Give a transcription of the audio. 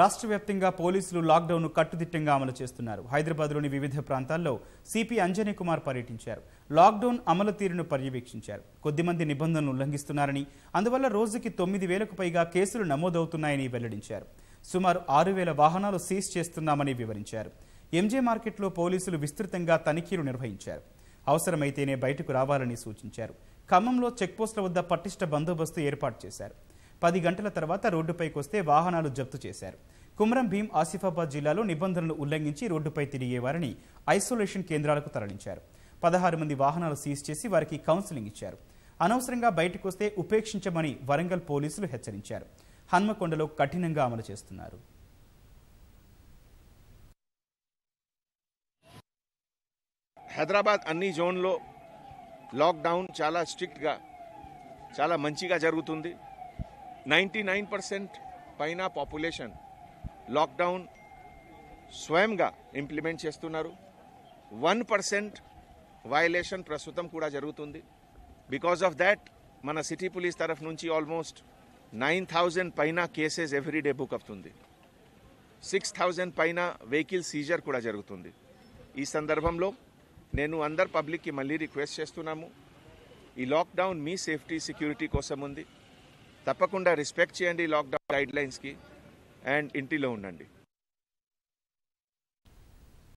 రాష్ట్ర వ్యాప్తంగా పోలీసులు లాక్డౌన్ను కట్టుదిట్టంగా అమలు చేస్తున్నారు హైదరాబాద్లోని వివిధ ప్రాంతాల్లో సిపి అంజనీ కుమార్ పర్యటించారు లాక్డౌన్ అమలు తీరును పర్యవేక్షించారు కొద్దిమంది నిబంధనలు ఉల్లంఘిస్తున్నారని అందువల్ల రోజుకి తొమ్మిది వేలకు పైగా కేసులు నమోదవుతున్నాయని వెల్లడించారు సుమారు ఆరు వేల వాహనాలు సీజ్ చేస్తున్నామని వివరించారు ఎంజే మార్కెట్లో పోలీసులు విస్తృతంగా తనిఖీలు నిర్వహించారు అవసరమైతేనే బయటకు రావాలని సూచించారు ఖమ్మంలో చెక్పోస్టుల వద్ద పటిష్ట బందోబస్తు ఏర్పాటు చేశారు పది గంటల తర్వాత రోడ్డుపైకి వస్తే వాహనాలు జప్తు చేశారు కుమ్రం భీం ఆసిఫాబాద్ జిల్లాలో నిబంధనలు ఉల్లంఘించి రోడ్డుపై తిరిగేవారిని ఐసోలేషన్ కేంద్రాలకు తరలించారు పదహారు మంది వాహనాలు సీజ్ చేసి వారికి కౌన్సిలింగ్ ఇచ్చారు అనవసరంగా బయటకు వస్తే ఉపేక్షించమని వరంగల్ పోలీసులు హెచ్చరించారు హన్మకొండలో కఠినంగా అమలు చేస్తున్నారు హైదరాబాద్ అన్ని జోన్లో లాక్డౌన్ చాలా స్ట్రిక్ట్గా చాలా మంచిగా జరుగుతుంది నైంటీ నైన్ పర్సెంట్ పైన పాపులేషన్ లాక్డౌన్ స్వయంగా ఇంప్లిమెంట్ చేస్తున్నారు వన్ పర్సెంట్ వయలేషన్ ప్రస్తుతం కూడా జరుగుతుంది బికాజ్ ఆఫ్ దాట్ మన సిటీ పోలీస్ తరఫు నుంచి ఆల్మోస్ట్ నైన్ థౌజండ్ పైన కేసెస్ ఎవ్రీడే బుక్ అవుతుంది సిక్స్ థౌజండ్ పైన వెహికల్ సీజర్ కూడా జరుగుతుంది ఈ సందర్భంలో నేను అందరు పబ్లిక్కి మళ్ళీ రిక్వెస్ట్ చేస్తున్నాము ఈ లాక్డౌన్ మీ సేఫ్టీ సెక్యూరిటీ కోసం ఉంది తప్పకుండా రెస్పెక్ట్ చేయండి లాక్డౌన్ గైడ్లైన్స్కి అండ్ ఇంటిలో ఉండండి